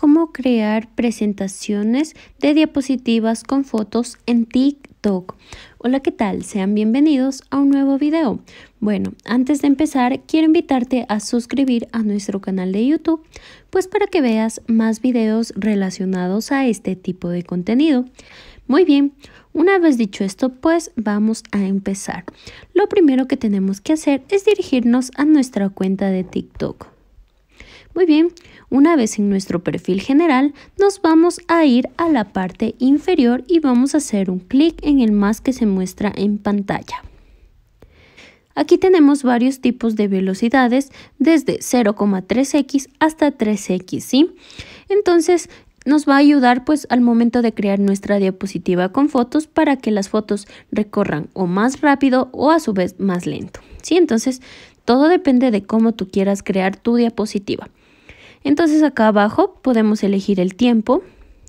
cómo crear presentaciones de diapositivas con fotos en TikTok. Hola, ¿qué tal? Sean bienvenidos a un nuevo video. Bueno, antes de empezar, quiero invitarte a suscribir a nuestro canal de YouTube, pues para que veas más videos relacionados a este tipo de contenido. Muy bien, una vez dicho esto, pues vamos a empezar. Lo primero que tenemos que hacer es dirigirnos a nuestra cuenta de TikTok. Muy bien, una vez en nuestro perfil general, nos vamos a ir a la parte inferior y vamos a hacer un clic en el más que se muestra en pantalla. Aquí tenemos varios tipos de velocidades, desde 0,3x hasta 3x, ¿sí? Entonces, nos va a ayudar pues al momento de crear nuestra diapositiva con fotos para que las fotos recorran o más rápido o a su vez más lento. ¿sí? Entonces, todo depende de cómo tú quieras crear tu diapositiva. Entonces acá abajo podemos elegir el tiempo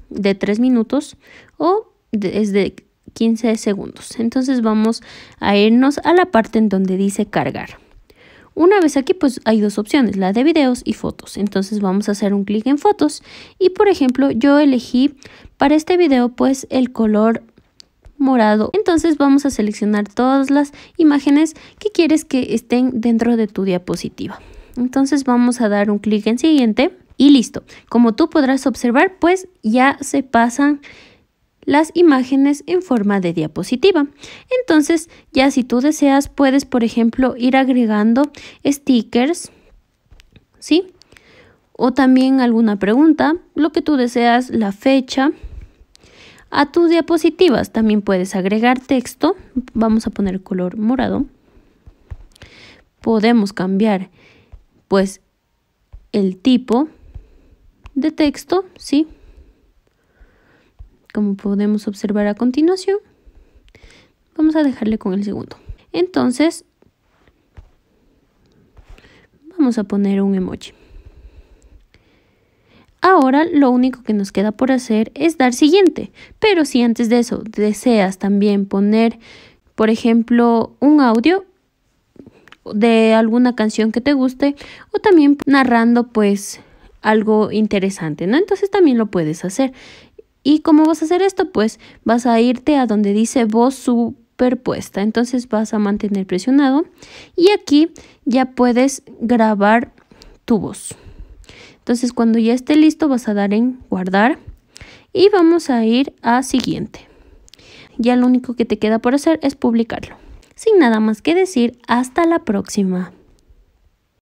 de 3 minutos o de 15 segundos. Entonces vamos a irnos a la parte en donde dice cargar. Una vez aquí pues hay dos opciones, la de videos y fotos. Entonces vamos a hacer un clic en fotos y por ejemplo yo elegí para este video pues el color morado. Entonces vamos a seleccionar todas las imágenes que quieres que estén dentro de tu diapositiva. Entonces vamos a dar un clic en siguiente y listo. Como tú podrás observar, pues ya se pasan las imágenes en forma de diapositiva. Entonces, ya si tú deseas, puedes, por ejemplo, ir agregando stickers, ¿sí? O también alguna pregunta, lo que tú deseas, la fecha. A tus diapositivas también puedes agregar texto. Vamos a poner color morado. Podemos cambiar pues el tipo de texto, ¿sí? Como podemos observar a continuación. Vamos a dejarle con el segundo. Entonces, vamos a poner un emoji. Ahora lo único que nos queda por hacer es dar siguiente. Pero si antes de eso deseas también poner, por ejemplo, un audio, de alguna canción que te guste o también narrando pues algo interesante, ¿no? Entonces también lo puedes hacer. ¿Y cómo vas a hacer esto? Pues vas a irte a donde dice voz superpuesta. Entonces vas a mantener presionado y aquí ya puedes grabar tu voz. Entonces cuando ya esté listo vas a dar en guardar y vamos a ir a siguiente. Ya lo único que te queda por hacer es publicarlo. Sin nada más que decir, hasta la próxima.